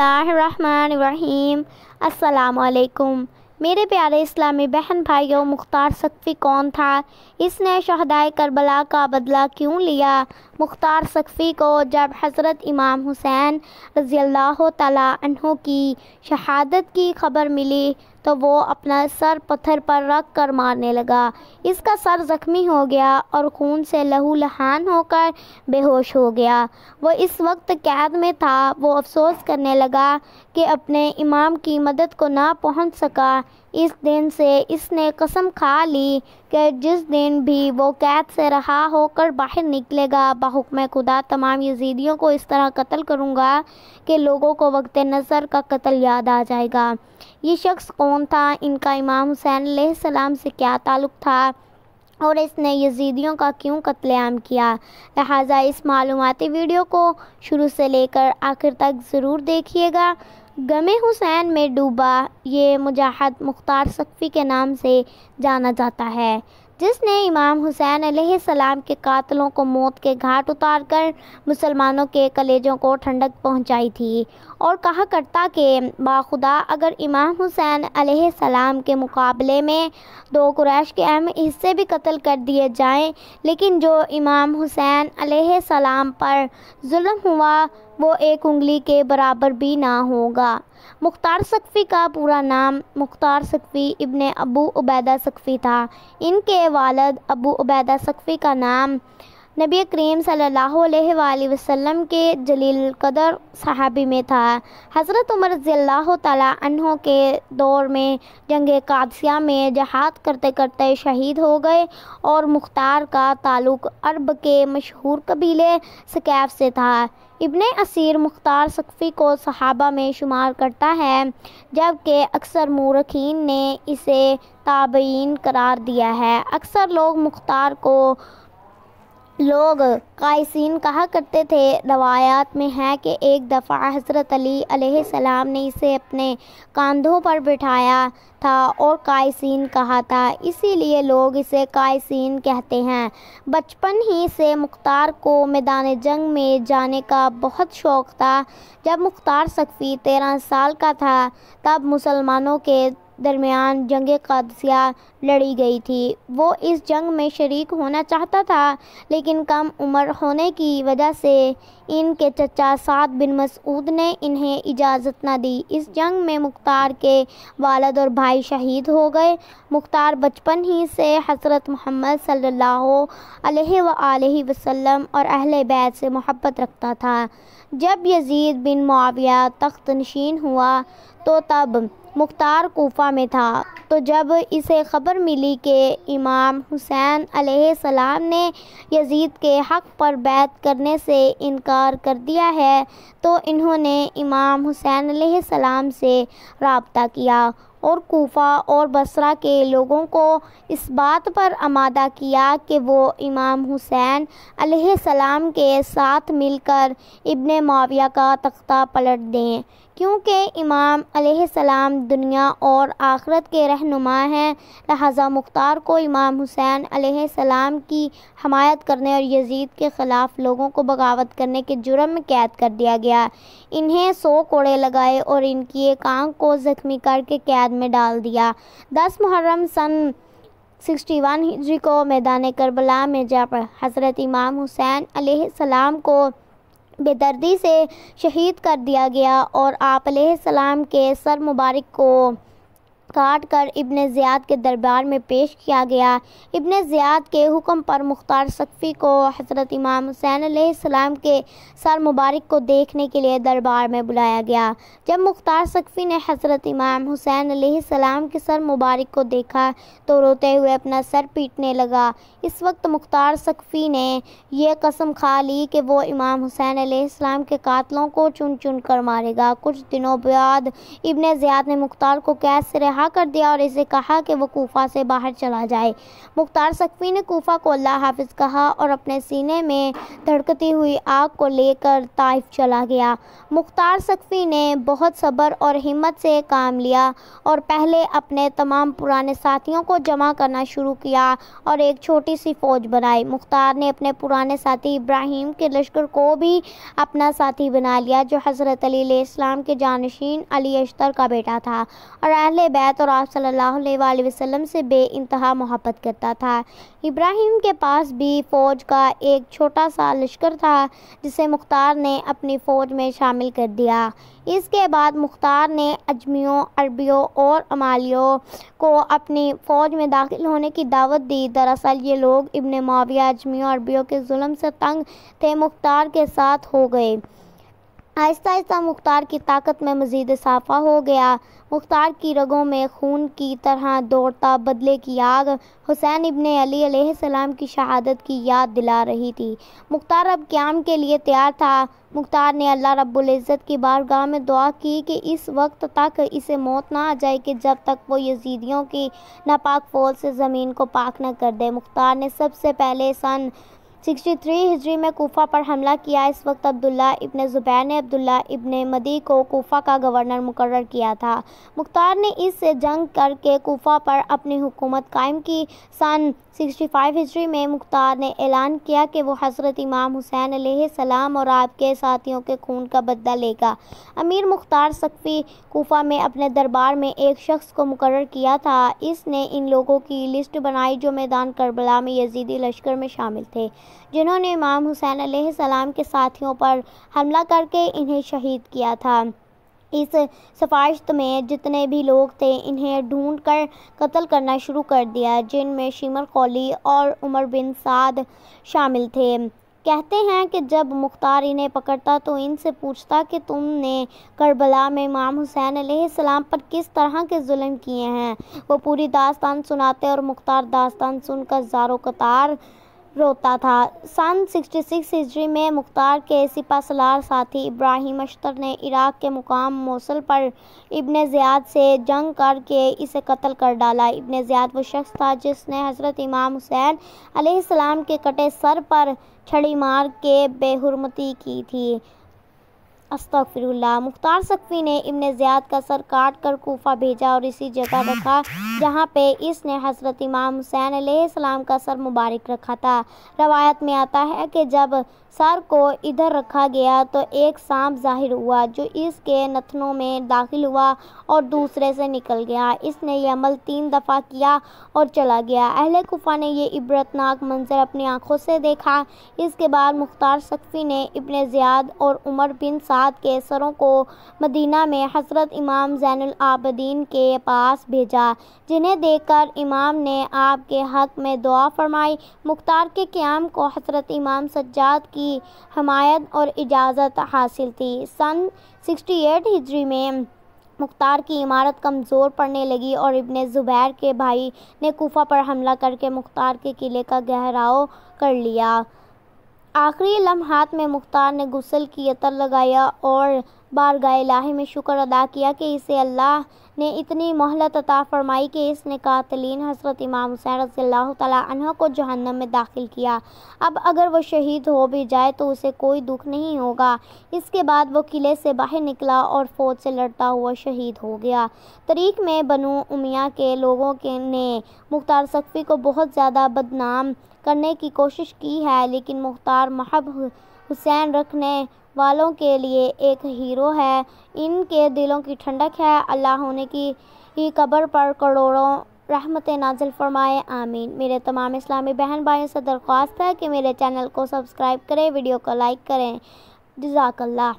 बसमीम असलकुम मेरे प्यारे इस्लामी बहन भाइयों मुख्तार सकफ़ी कौन था इसने शहदाय करबला का बदला क्यों लिया मुख्तार सकफ़ी को जब हज़रत इमाम हुसैन रज़ी अल्लाह तहों की शहादत की ख़बर मिली तो वो अपना सर पत्थर पर रख कर मारने लगा इसका सर ज़ख्मी हो गया और खून से लहू लहान होकर बेहोश हो गया वो इस वक्त कैद में था वो अफसोस करने लगा कि अपने इमाम की मदद को ना पहुंच सका इस दिन से इसने कसम खा ली कि जिस दिन भी वो कैद से रहा होकर बाहर निकलेगा हुक्म खुदा तमाम यजीदियों को इस तरह कत्ल करूँगा कि लोगों को वक्त नज़र का कत्ल याद आ जाएगा ये शख्स कौन था इनका इमाम हुसैन सलाम से क्या ताल्लुक़ था और इसने यजीदियों का क्यों कत्लेम किया लिहाजा इस मालूमती वीडियो को शुरू से लेकर आखिर तक ज़रूर देखिएगा गमे हुसैन में डूबा ये मुजाहद मुख्तार सकफ़ी के नाम से जाना जाता है जिसने इमाम हुसैन सलाम के कातलों को मौत के घाट उतार कर मुसलमानों के कलेजों को ठंडक पहुंचाई थी और कहा करता कि बाखुदा अगर इमाम हुसैन सलाम के मुकाबले में दो कुरैश के अहम हिस्से भी कत्ल कर दिए जाएं लेकिन जो इमाम हुसैन सलाम पर जुल्म हुआ वो एक उंगली के बराबर भी ना होगा मुख्तार सकफ़ी का पूरा नाम मुख्तार सकफ़ी इबन अबू उबैदा सकफ़ी था इनके वालद अबू उबैदा सकफ़ी का नाम नबी करीम सल्लल्लाहु अलैहि वसल्लम के जलील कदर सहाबी में था हज़रत उमर रज़ील्ला के दौर में जंग कादसिया में जहाद करते करते शहीद हो गए और मुख्तार का ताल्लुक़ अरब के मशहूर कबीले सकैफ से था इबन असीर मुख्तार सकफ़ी को सहाबा में शुमार करता है जबकि अक्सर मौरखीन ने इसे ताबीन करार दिया है अक्सर लोग मुख्तार को लोग कायसिन कहा करते थे रवायात में है कि एक दफ़ा हज़रत अली सलाम ने इसे अपने कंधों पर बिठाया था और कायसिन कहा था इसीलिए लोग इसे कायसिन कहते हैं बचपन ही से मुख्तार को मैदान जंग में जाने का बहुत शौक़ था जब मुख्तार सकफ़ी तेरह साल का था तब मुसलमानों के दरमियान जंग कादसिया लड़ी गई थी वो इस जंग में शरीक होना चाहता था लेकिन कम उम्र होने की वजह से इनके चचा सात बिन मसूद ने इन्हें इजाज़त न दी इस जंग में मुख्तार के वालद और भाई शहीद हो गए मुख्तार बचपन ही से हज़रत मोहम्मद सल्लल्लाहु अलैहि वसल्लम और अहल बैत से मोहब्बत रखता था जब यजीद बिन मुआविया तख्त नशीन हुआ तो तब मुख्तार कोफा में था तो जब इसे ख़बर मिली कि इमाम हुसैन सलाम ने यजीद के हक़ पर बैत करने से इनकार कर दिया है तो इन्होंने इमाम हुसैन सलाम से रबता किया और कोफा और बसरा के लोगों को इस बात पर आमादा किया कि वो इमाम हुसैन सलाम के साथ मिलकर इब्ने माविया का तख्ता पलट दें क्योंकि इमाम सलाम दुनिया और आखरत के रहनुमा हैं लहजा मुख्तार को इमाम हुसैन सलाम की हमायत करने और यजीद के ख़िलाफ़ लोगों को बगावत करने के जुर्म में कैद कर दिया गया इन्हें सौ कोड़े लगाए और इनकी एक आंख को ज़ख्मी करके कैद में डाल दिया दस मुहर्रम सन सिक्सटी वन हिजरी को मैदान करबला में जब हज़रत इमाम हुसैन सलाम को बेदर्दी से शहीद कर दिया गया और आप सलाम के सर मुबारक को काट कर इबन ज़ियाद के दरबार में पेश किया गया इबन ज़ियाद के हुक्म पर मुख्तार सकफ़ी को हज़रत इमाम हुसैन सलाम के सर मुबारक को देखने के लिए दरबार में बुलाया गया जब मुख्तार सकफ़ी ने हज़रत इमाम हुसैन सलाम के सर मुबारक को देखा तो रोते हुए अपना सर पीटने लगा इस वक्त मुख्तार सकफ़ी ने यह कसम खा ली कि वो इमाम हुसैन सलाम के कातलों को चुन चुन कर मारेगा कुछ दिनों बाद इबन ज़ियाद ने मुख्तार को कैसे रहा रिहा कर दिया और इसे कहा कि वह कोफा से बाहर चला जाए मुख्तार सकफ़ी ने कोफा को अल्लाह हाफिज़ कहा और अपने सीने में धड़कती हुई आग को लेकर ताइफ चला गया मुख्तार सकफ़ी ने बहुत सब्र और हिम्मत से काम लिया और पहले अपने तमाम पुराने साथियों को जमा करना शुरू किया और एक छोटी सी फ़ौज बनाई मुख्तार ने अपने पुराने साथी इब्राहिम के लश्कर को भी अपना साथी बना लिया जो हज़रत अली इस्लाम के जानशीन अली अश्तर का बेटा था और अहले बैत बैत तो और आप सल्लल्लाहु अलैहि वसल्लम से बे इंतहा मोहब्बत करता था इब्राहिम के पास भी फ़ौज का एक छोटा सा लश्कर था जिसे मुख्तार ने अपनी फ़ौज में शामिल कर दिया इसके बाद मुख्तार ने अजमियों अरबियों और अमालियों को अपनी फ़ौज में दाखिल होने की दावत दी दरअसल ये लोग इबन माविया अजमियों अरबियों के जुल्म से तंग थे मुख्तार के साथ हो गए आहिस्ता आहिस्ता मुख्तार की ताकत में मज़ीद इजाफा हो गया मुख्तार की रगों में खून की तरह दौड़ता बदले की आग हुसैन इबन अली की शहादत की याद दिला रही थी मुख्तार अब क्याम के लिए तैयार था मुख्तार ने अल्लाह रब्ज़त की बारगाह में दुआ की कि इस वक्त तक इसे मौत ना आ जाए कि जब तक वो यजीदियों की नापाक फौज से ज़मीन को पाक न कर दे मुख्तार ने सबसे पहले सन 63 हिजरी में कोफा पर हमला किया इस वक्त अब्दुल्ला इब्ने ज़ुबैर ने अब्दुल्ला इब्ने मदी को कोफा का गवर्नर मुकर किया था मुख्तार ने इससे जंग करके कोफा पर अपनी हुकूमत कायम की सन 65 हिजरी में मुख्तार ने ऐलान किया कि वो हज़रत इमाम हुसैन सलाम और आपके साथियों के खून का बदला लेगा अमीर मुख्तार सकफ़ी कोफा में अपने दरबार में एक शख्स को मुकर किया था इसने इन लोगों की लिस्ट बनाई जो मैदान करबला में यजीदी लश्कर में शामिल थे जिन्होंने इमाम हुसैन सलाम के साथियों पर हमला करके इन्हें शहीद किया था इस सिफारिश में जितने भी लोग थे इन्हें ढूंढ कर कत्ल करना शुरू कर दिया जिनमें शिमर कौली और उमर बिन साद शामिल थे कहते हैं कि जब मुख्तार इन्हें पकड़ता तो इनसे पूछता कि तुमने करबला में इमाम हुसैन सलाम पर किस तरह के जुल्म किए हैं वो पूरी दास्तान सुनाते और मुख्तार दास्तान सुनकर जारो कतार रोता था सन 66 हिजरी में मुख्तार के सिपा सलार साथी इब्राहिम अश्तर ने इराक़ के मुकाम मौसल पर इबन ज़ियाद से जंग करके इसे कत्ल कर डाला इबन ज़ियाद वो शख्स था जिसने हज़रत इमाम हुसैन अलैहिस्सलाम के कटे सर पर छड़ी मार के बेहरमती की थी अस्तफिरुल्ला मुख्तार सकफ़ी ने इबन ज़ियाद का सर काट कर कोफा भेजा और इसी जगह रखा जहाँ पे इसने हज़रत इमाम हुसैन आसमाम का सर मुबारक रखा था रवायत में आता है कि जब सर को इधर रखा गया तो एक सांप जाहिर हुआ जो इसके नथनों में दाखिल हुआ और दूसरे से निकल गया इसने यह अमल तीन दफ़ा किया और चला गया अहल कुफ़ा ने यह इबरतनाक मंजर अपनी आंखों से देखा इसके बाद मुख्तार सख्फी ने इबन ज़ियाद और उमर बिन साद के सरों को मदीना में हज़रत इमाम आबदीन के पास भेजा जिन्हें देखकर इमाम ने आपके हक में दुआ फरमाई मुख्तार के क्याम को हज़रत इमाम सज्जाद की की हमायत और इजाज़त हासिल थी सन 68 हिजरी में मुख्तार की इमारत कमज़ोर पड़ने लगी और इबन ज़ुबैर के भाई ने कोफा पर हमला करके मुख्तार के किले का गहराव कर लिया आखिरी लम्हात में मुख्तार ने गुसल की अतर लगाया और बार इलाही में शुक्र अदा किया कि इसे अल्लाह ने इतनी मोहलत अता फरमाई कि इसने कातलिन हसरत इमाम हुसैन रजील्ला को जहन्नम में दाखिल किया अब अगर वह शहीद हो भी जाए तो उसे कोई दुख नहीं होगा इसके बाद वो किले से बाहर निकला और फौज से लड़ता हुआ शहीद हो गया तरीक में बनो उमिया के लोगों के ने मुख्तार सकफ़ी को बहुत ज़्यादा बदनाम करने की कोशिश की है लेकिन मुख्तार महब हुसैन रखने वालों के लिए एक हीरो है इनके दिलों की ठंडक है अल्लाह होने की कब्र पर करोड़ों रहमत नाजिल फरमाए आमीन मेरे तमाम इस्लामी बहन भाइयों से दरख्वास्त है कि मेरे चैनल को सब्सक्राइब करें वीडियो को लाइक करें जजाकल्ला